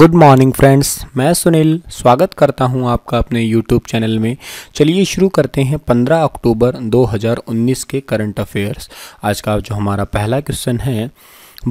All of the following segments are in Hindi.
गुड मॉर्निंग फ्रेंड्स मैं सुनील स्वागत करता हूं आपका अपने यूट्यूब चैनल में चलिए शुरू करते हैं 15 अक्टूबर 2019 के करंट अफेयर्स आज का जो हमारा पहला क्वेश्चन है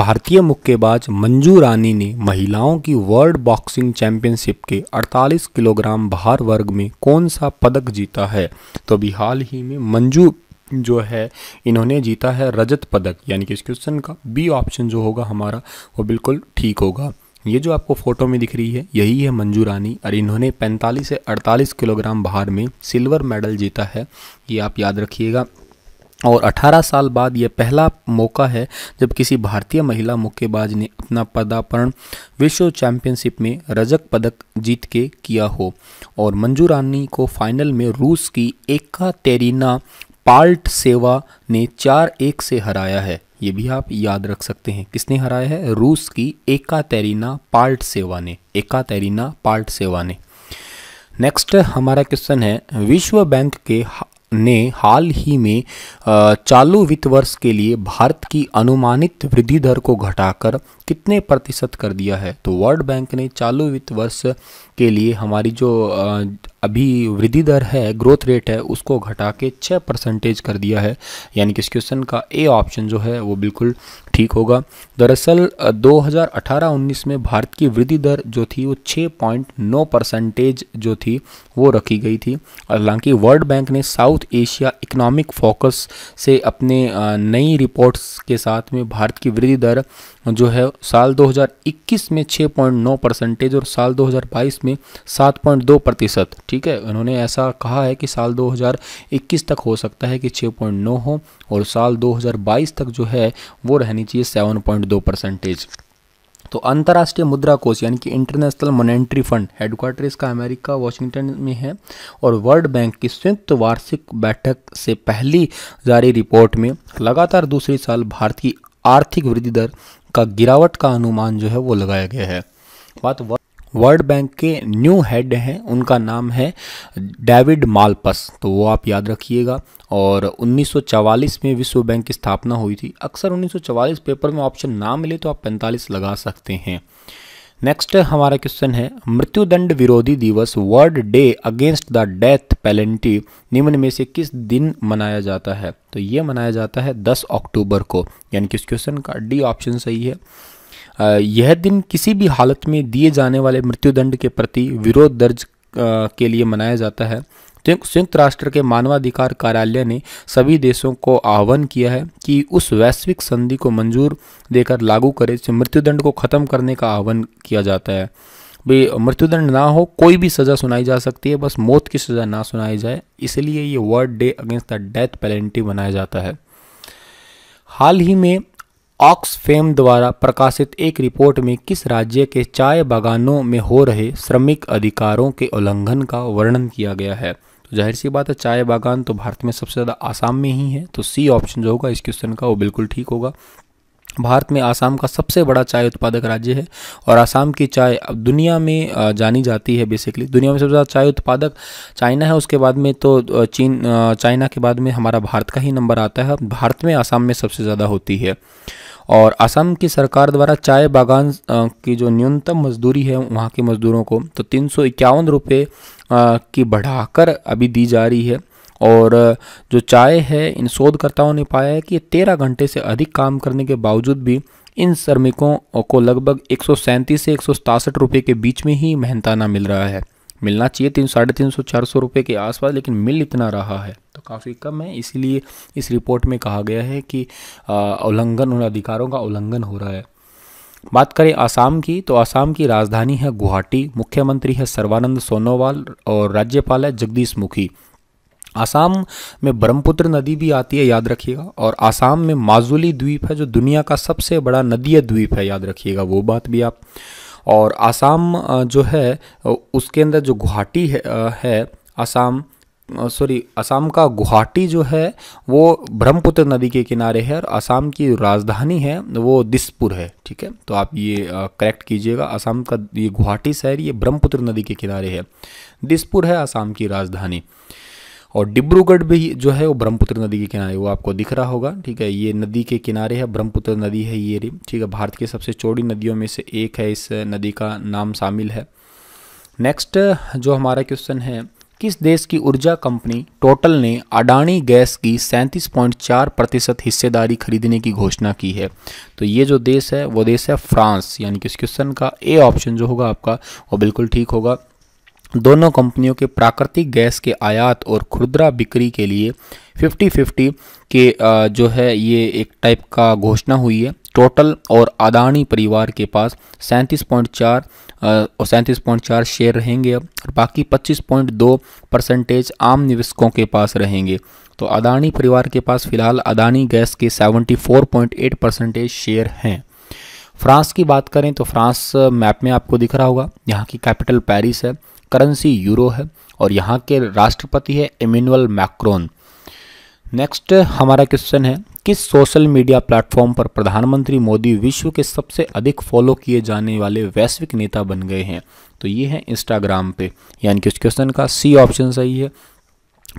भारतीय मुक्केबाज मंजू रानी ने महिलाओं की वर्ल्ड बॉक्सिंग चैंपियनशिप के 48 किलोग्राम भार वर्ग में कौन सा पदक जीता है तो अभी हाल ही में मंजू जो है इन्होंने जीता है रजत पदक यानी कि इस क्वेश्चन का बी ऑप्शन जो होगा हमारा वो बिल्कुल ठीक होगा ये जो आपको फोटो में दिख रही है यही है मंजू रानी और इन्होंने 45 से 48 किलोग्राम भार में सिल्वर मेडल जीता है ये आप याद रखिएगा और 18 साल बाद यह पहला मौका है जब किसी भारतीय महिला मुक्केबाज ने अपना पदार्पण विश्व चैंपियनशिप में रजक पदक जीत के किया हो और मंजू रानी को फाइनल में रूस की एका तेरीना पाल्ट सेवा ने चार एक से हराया है ये भी आप याद रख सकते हैं किसने हराया है रूस की एकातेरिना पार्ट सेवा ने एकातेरिना पार्ट सेवा ने नेक्स्ट हमारा क्वेश्चन है विश्व बैंक के ने हाल ही में चालू वित्त वर्ष के लिए भारत की अनुमानित वृद्धि दर को घटाकर कितने प्रतिशत कर दिया है तो वर्ल्ड बैंक ने चालू वित्त वर्ष के लिए हमारी जो अभी वृद्धि दर है ग्रोथ रेट है उसको घटा के छः परसेंटेज कर दिया है यानी कि इस क्वेश्चन का ए ऑप्शन जो है वो बिल्कुल ठीक होगा दरअसल 2018-19 में भारत की वृद्धि दर जो थी वो 6.9 परसेंटेज जो थी वो रखी गई थी हालांकि वर्ल्ड बैंक ने साउथ एशिया इकोनॉमिक फोकस से अपने नई रिपोर्ट्स के साथ में भारत की वृद्धि दर जो है साल 2021 में 6.9 परसेंटेज और साल 2022 में 7.2 प्रतिशत ठीक है उन्होंने ऐसा कहा है कि साल 2021 तक हो सकता है कि 6.9 हो और साल 2022 तक जो है वो रहनी चाहिए 7.2 परसेंटेज तो अंतर्राष्ट्रीय मुद्रा कोष यानी कि इंटरनेशनल मॉनेटरी फंड हेडक्वार्टर इसका अमेरिका वाशिंगटन में है और वर्ल्ड बैंक की संयुक्त वार्षिक बैठक से पहली जारी रिपोर्ट में लगातार दूसरे साल भारत की आर्थिक वृद्धि दर का गिरावट का अनुमान जो है वो लगाया गया है बात वर्ल्ड बैंक के न्यू हेड हैं उनका नाम है डेविड मालपस तो वो आप याद रखिएगा और 1944 में विश्व बैंक की स्थापना हुई थी अक्सर 1944 पेपर में ऑप्शन ना मिले तो आप 45 लगा सकते हैं नेक्स्ट हमारा क्वेश्चन है मृत्युदंड विरोधी दिवस world day against the death penalty निम्न में से किस दिन मनाया जाता है तो ये मनाया जाता है 10 अक्टूबर को यानी कि इस क्वेश्चन का डी ऑप्शन सही है यह दिन किसी भी हालत में दिए जाने वाले मृत्युदंड के प्रति विरोध दर्ज के लिए मनाया जाता है संयुक्त राष्ट्र के मानवाधिकार कार्यालय ने सभी देशों को आह्वान किया है कि उस वैश्विक संधि को मंजूर देकर लागू करे जिससे मृत्युदंड को खत्म करने का आह्वान किया जाता है मृत्युदंड ना हो कोई भी सज़ा सुनाई जा सकती है बस मौत की सज़ा ना सुनाई जाए इसलिए ये world day against the death penalty मनाया जाता है हाल ही में ऑक्सफेम द्वारा प्रकाशित एक रिपोर्ट में किस राज्य के चाय बागानों में हो रहे श्रमिक अधिकारों के उल्लंघन का वर्णन किया गया है तो जाहिर सी बात है चाय बागान तो भारत में सबसे ज़्यादा आसाम में ही है तो सी ऑप्शन जो होगा इस क्वेश्चन का वो बिल्कुल ठीक होगा भारत में आसाम का सबसे बड़ा चाय उत्पादक राज्य है और आसाम की चाय अब दुनिया में जानी जाती है बेसिकली दुनिया में सबसे ज़्यादा चाय उत्पादक चाइना है उसके बाद में तो चीन चाइना के बाद में हमारा भारत का ही नंबर आता है भारत में आसाम में सबसे ज़्यादा होती है और असम की सरकार द्वारा चाय बागान की जो न्यूनतम मजदूरी है वहाँ के मजदूरों को तो तीन सौ इक्यावन रुपये की बढ़ाकर अभी दी जा रही है और जो चाय है इन शोधकर्ताओं ने पाया है कि तेरह घंटे से अधिक काम करने के बावजूद भी इन श्रमिकों को लगभग एक से एक रुपये के बीच में ही मेहनताना मिल रहा है मिलना चाहिए तीन साढ़े तीन सौ चार सौ रुपये के आसपास लेकिन मिल इतना रहा है तो काफ़ी कम है इसीलिए इस रिपोर्ट में कहा गया है कि उल्लंघन उन अधिकारों का उल्लंघन हो रहा है बात करें आसाम की तो आसाम की राजधानी है गुवाहाटी मुख्यमंत्री है सर्वानंद सोनोवाल और राज्यपाल है जगदीश मुखी आसाम में ब्रह्मपुत्र नदी भी आती है याद रखिएगा और आसाम में माजुली द्वीप है जो दुनिया का सबसे बड़ा नदीय द्वीप है याद रखिएगा वो बात भी आप और आसाम जो है उसके अंदर जो गुवाहाटी है, है आसाम सॉरी असम का गुवाहाटी जो है वो ब्रह्मपुत्र नदी के किनारे है और असम की राजधानी है वो दिसपुर है ठीक है तो आप ये करेक्ट कीजिएगा असम का ये गुवाहाटी शहर ये ब्रह्मपुत्र नदी के किनारे है दिसपुर है असम की राजधानी और डिब्रूगढ़ भी जो है वो ब्रह्मपुत्र नदी के किनारे वो आपको दिख रहा होगा ठीक है ये नदी के किनारे है ब्रह्मपुत्र नदी है ये ठीक है भारत की सबसे चौड़ी नदियों में से एक है इस नदी का नाम शामिल है नेक्स्ट जो हमारा क्वेश्चन है किस देश की ऊर्जा कंपनी टोटल ने अडानी गैस की 37.4 प्रतिशत हिस्सेदारी खरीदने की घोषणा की है तो ये जो देश है वो देश है फ्रांस यानी कि इस क्वेश्चन का ए ऑप्शन जो होगा आपका वो बिल्कुल ठीक होगा दोनों कंपनियों के प्राकृतिक गैस के आयात और खुदरा बिक्री के लिए 50-50 के जो है ये एक टाइप का घोषणा हुई है टोटल और अदानी परिवार के पास 37.4 और सैंतीस शेयर रहेंगे अब और बाकी 25.2 परसेंटेज आम निवेशकों के पास रहेंगे तो अदानी परिवार के पास फिलहाल अदानी गैस के 74.8 परसेंटेज शेयर हैं फ्रांस की बात करें तो फ्रांस मैप में आपको दिख रहा होगा यहाँ की कैपिटल पेरिस है करेंसी यूरो है और यहाँ के राष्ट्रपति है इमेनुअल मैक्रोन नेक्स्ट हमारा क्वेश्चन है किस सोशल मीडिया प्लेटफॉर्म पर प्रधानमंत्री मोदी विश्व के सबसे अधिक फॉलो किए जाने वाले वैश्विक नेता बन गए हैं तो ये है इंस्टाग्राम पे यानी कि उस क्वेश्चन का सी ऑप्शन सही है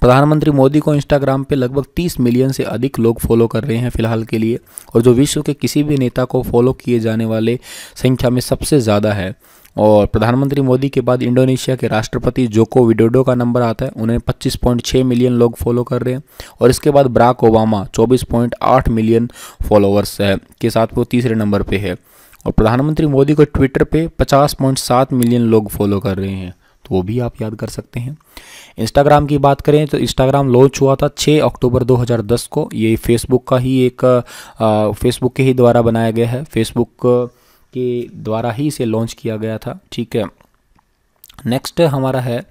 प्रधानमंत्री मोदी को इंस्टाग्राम पे लगभग 30 मिलियन से अधिक लोग फॉलो कर रहे हैं फिलहाल के लिए और जो विश्व के किसी भी नेता को फॉलो किए जाने वाले संख्या में सबसे ज़्यादा है और प्रधानमंत्री मोदी के बाद इंडोनेशिया के राष्ट्रपति जोको विडोडो का नंबर आता है उन्हें 25.6 मिलियन लोग फॉलो कर रहे हैं और इसके बाद ब्राक ओबामा 24.8 मिलियन फॉलोअर्स है के साथ वो तीसरे नंबर पे है और प्रधानमंत्री मोदी को ट्विटर पे 50.7 मिलियन लोग फॉलो कर रहे हैं तो वो भी आप याद कर सकते हैं इंस्टाग्राम की बात करें तो इंस्टाग्राम लॉन्च हुआ था 6 अक्टूबर 2010 को ये फेसबुक का ही एक फेसबुक के ही द्वारा बनाया गया है फेसबुक के द्वारा ही इसे लॉन्च किया गया था ठीक है नेक्स्ट हमारा है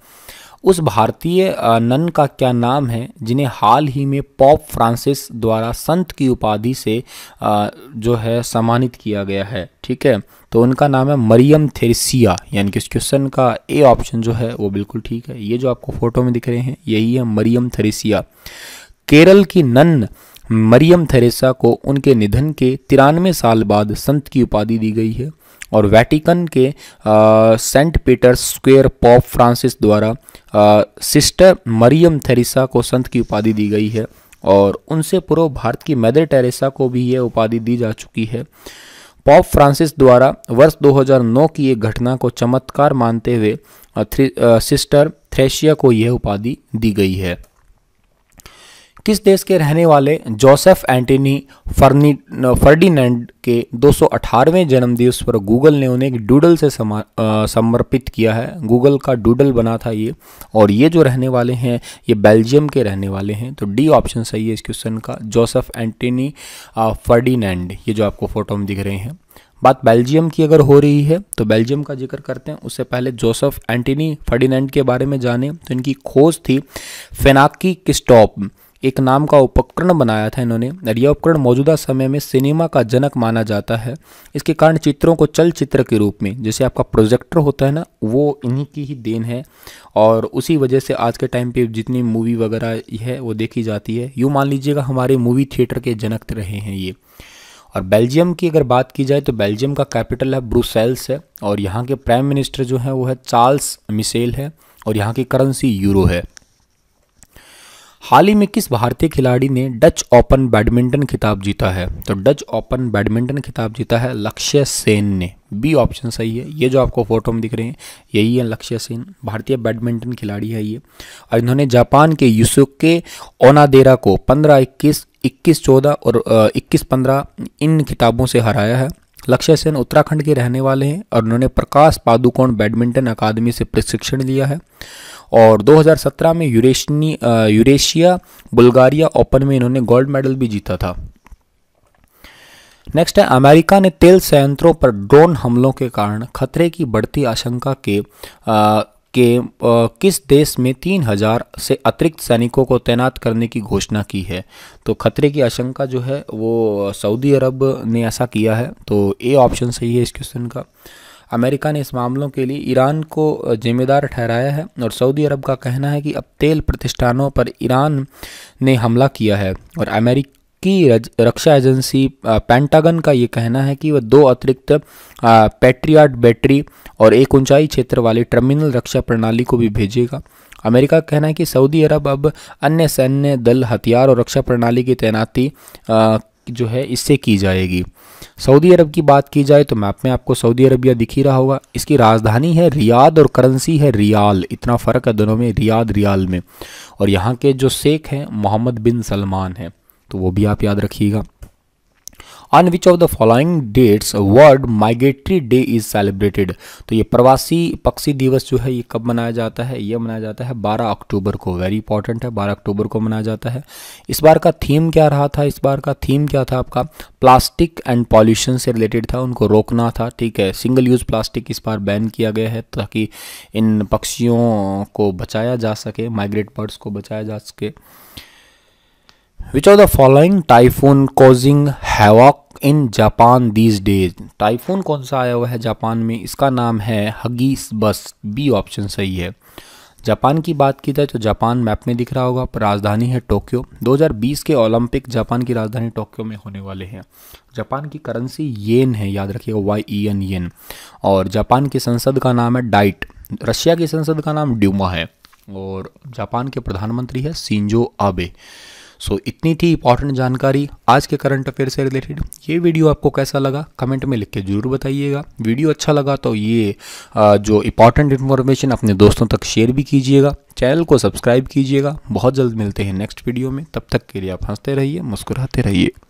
उस भारतीय नन का क्या नाम है जिन्हें हाल ही में पॉप फ्रांसिस द्वारा संत की उपाधि से जो है सम्मानित किया गया है ठीक है तो उनका नाम है मरियम थेरिसिया यानी कि इस क्वेश्चन का ए ऑप्शन जो है वो बिल्कुल ठीक है ये जो आपको फोटो में दिख रहे हैं यही है मरियम थेरिसिया केरल की नन मरियम थेरेसा को उनके निधन के तिरानवे साल बाद संत की उपाधि दी गई है और वैटिकन के Saint Peter's Square Pope Francis द्वारा आ, सिस्टर मरियम थेरेसा को संत की उपाधि दी गई है और उनसे पूर्व भारत की मदर टेरेसा को भी यह उपाधि दी जा चुकी है पॉप फ्रांसिस द्वारा वर्ष 2009 की एक घटना को चमत्कार मानते हुए सिस्टर थ्रेशिया को यह उपाधि दी गई है किस देश के रहने वाले जोसेफ एंटनी फर्नी फर्डीनैंड के 218वें जन्मदिवस पर गूगल ने उन्हें एक डूडल से समर्पित किया है गूगल का डूडल बना था ये और ये जो रहने वाले हैं ये बेल्जियम के रहने वाले हैं तो डी ऑप्शन सही है इस क्वेश्चन का जोसेफ एंटनी फर्डीनैंड ये जो आपको फ़ोटो में दिख रहे हैं बात बेल्जियम की अगर हो रही है तो बेल्जियम का जिक्र करते हैं उससे पहले जोसेफ एंटनी फर्डीनैंड के बारे में जानें तो इनकी खोज थी फेनाकी किस्टॉप एक नाम का उपकरण बनाया था इन्होंने और यह उपकरण मौजूदा समय में सिनेमा का जनक माना जाता है इसके कारण चित्रों को चलचित्र के रूप में जैसे आपका प्रोजेक्टर होता है ना वो इन्हीं की ही देन है और उसी वजह से आज के टाइम पे जितनी मूवी वगैरह है वो देखी जाती है यूँ मान लीजिएगा हमारे मूवी थिएटर के जनक रहे हैं ये और बेल्जियम की अगर बात की जाए तो बेल्जियम का कैपिटल है ब्रूसेल्स है और यहाँ के प्राइम मिनिस्टर जो हैं वो है चार्ल्स मिसेल है और यहाँ की करेंसी यूरो है हाल ही में किस भारतीय खिलाड़ी ने डच ओपन बैडमिंटन खिताब जीता है तो डच ओपन बैडमिंटन खिताब जीता है लक्ष्य सेन ने बी ऑप्शन सही है ये जो आपको फोटो में दिख रहे हैं यही है लक्ष्य सेन भारतीय बैडमिंटन खिलाड़ी है ये और इन्होंने जापान के यूसुके ओनादेरा को पंद्रह इक्कीस इक्कीस चौदह और इक्कीस पंद्रह इन खिताबों से हराया है लक्ष्य सेन उत्तराखंड के रहने वाले हैं और उन्होंने प्रकाश पादुकोण बैडमिंटन अकादमी से प्रशिक्षण लिया है और 2017 में यूरेशनी यूरेशिया बुल्गारिया ओपन में इन्होंने गोल्ड मेडल भी जीता था नेक्स्ट है अमेरिका ने तेल संयंत्रों पर ड्रोन हमलों के कारण खतरे की बढ़ती आशंका के आ, के आ, किस देश में तीन हजार से अतिरिक्त सैनिकों को तैनात करने की घोषणा की है तो खतरे की आशंका जो है वो सऊदी अरब ने ऐसा किया है तो ए ऑप्शन सही है इस क्वेश्चन का अमेरिका ने इस मामलों के लिए ईरान को जिम्मेदार ठहराया है और सऊदी अरब का कहना है कि अब तेल प्रतिष्ठानों पर ईरान ने हमला किया है और अमेरिका की रक्षा एजेंसी पेंटागन का ये कहना है कि वह दो अतिरिक्त पैट्रियाट बैटरी और एक ऊंचाई क्षेत्र वाली टर्मिनल रक्षा प्रणाली को भी भेजेगा अमेरिका का कहना है कि सऊदी अरब अब अन्य सैन्य दल हथियार और रक्षा प्रणाली की तैनाती जो है इससे की जाएगी सऊदी अरब की बात की जाए तो मैप में आपको सऊदी अरबिया दिख ही रहा होगा इसकी राजधानी है रियाद और करेंसी है रियाल इतना फ़र्क है दोनों में रियाद रियाल में और यहाँ के जो शेख हैं मोहम्मद बिन सलमान हैं तो वो भी आप याद रखिएगा on which of the following dates world migratory day is celebrated तो ये प्रवासी पक्षी दिवस जो है ये कब मनाया जाता है ये मनाया जाता है 12 अक्टूबर को वेरी इंपॉर्टेंट है 12 अक्टूबर को मनाया जाता है इस बार का थीम क्या रहा था इस बार का थीम क्या था आपका प्लास्टिक एंड पॉल्यूशन से रिलेटेड था उनको रोकना था ठीक है सिंगल यूज़ प्लास्टिक इस बार बैन किया गया है ताकि इन पक्षियों को बचाया जा सके माइग्रेट बर्ड्स को बचाया जा सके which are the following typhoon causing havoc in Japan these days typhoon कौन सा आया हुआ है जापान में इसका नाम है हगीस बस बी ऑप्शन सही है जापान की बात की जाए तो जापान मैप में दिख रहा होगा पर राजधानी है टोक्यो 2020 के ओलंपिक जापान की राजधानी टोक्यो में होने वाले हैं जापान की करेंसी येन है याद रखिएगा वाई ई एन येन और जापान की संसद का नाम है डाइट रशिया की संसद का नाम ड्यूमा है और जापान के प्रधानमंत्री है सिंजो आबे सो so, इतनी थी इंपॉर्टेंट जानकारी आज के करंट अफेयर से रिलेटेड ये वीडियो आपको कैसा लगा कमेंट में लिख के ज़रूर बताइएगा वीडियो अच्छा लगा तो ये जो इंपॉर्टेंट इन्फॉर्मेशन अपने दोस्तों तक शेयर भी कीजिएगा चैनल को सब्सक्राइब कीजिएगा बहुत जल्द मिलते हैं नेक्स्ट वीडियो में तब तक के लिए आप हंसते रहिए मुस्कुराते रहिए